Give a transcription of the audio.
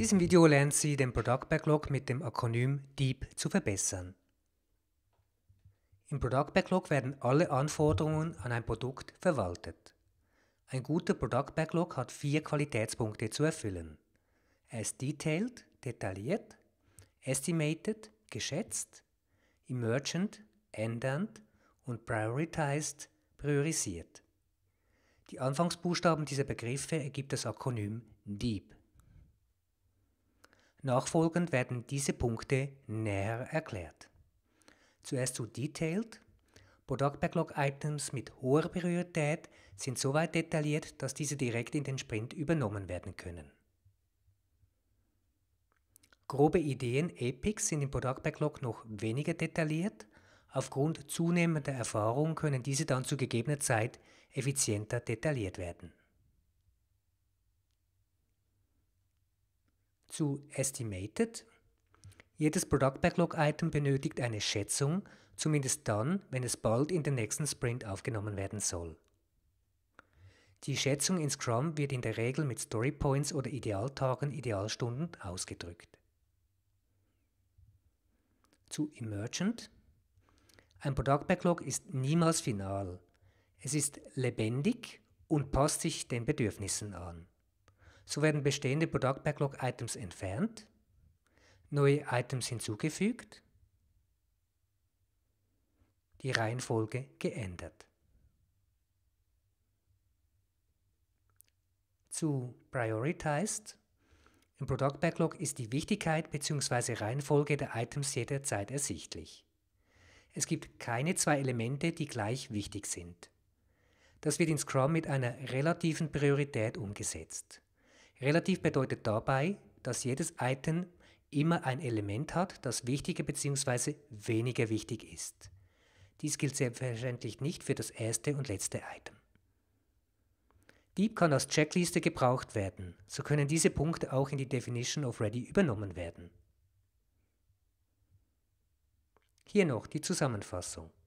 diesem Video lernt Sie, den Product Backlog mit dem Akronym DEEP zu verbessern. Im Product Backlog werden alle Anforderungen an ein Produkt verwaltet. Ein guter Product Backlog hat vier Qualitätspunkte zu erfüllen. Er ist detailed, detailliert, estimated, geschätzt, emergent, ändernd und prioritized, priorisiert. Die Anfangsbuchstaben dieser Begriffe ergibt das Akronym DEEP. Nachfolgend werden diese Punkte näher erklärt. Zuerst zu Detailed. Product Backlog Items mit hoher Priorität sind so weit detailliert, dass diese direkt in den Sprint übernommen werden können. Grobe Ideen Epics sind im Product Backlog noch weniger detailliert. Aufgrund zunehmender Erfahrung können diese dann zu gegebener Zeit effizienter detailliert werden. zu Estimated. Jedes Product Backlog Item benötigt eine Schätzung, zumindest dann, wenn es bald in den nächsten Sprint aufgenommen werden soll. Die Schätzung in Scrum wird in der Regel mit Story Points oder Idealtagen, Idealstunden ausgedrückt. Zu Emergent. Ein Product Backlog ist niemals final. Es ist lebendig und passt sich den Bedürfnissen an. So werden bestehende Product Backlog Items entfernt, neue Items hinzugefügt, die Reihenfolge geändert. Zu Prioritized. Im Product Backlog ist die Wichtigkeit bzw. Reihenfolge der Items jederzeit ersichtlich. Es gibt keine zwei Elemente, die gleich wichtig sind. Das wird in Scrum mit einer relativen Priorität umgesetzt. Relativ bedeutet dabei, dass jedes Item immer ein Element hat, das wichtiger bzw. weniger wichtig ist. Dies gilt selbstverständlich nicht für das erste und letzte Item. Deep kann als Checkliste gebraucht werden, so können diese Punkte auch in die Definition of Ready übernommen werden. Hier noch die Zusammenfassung.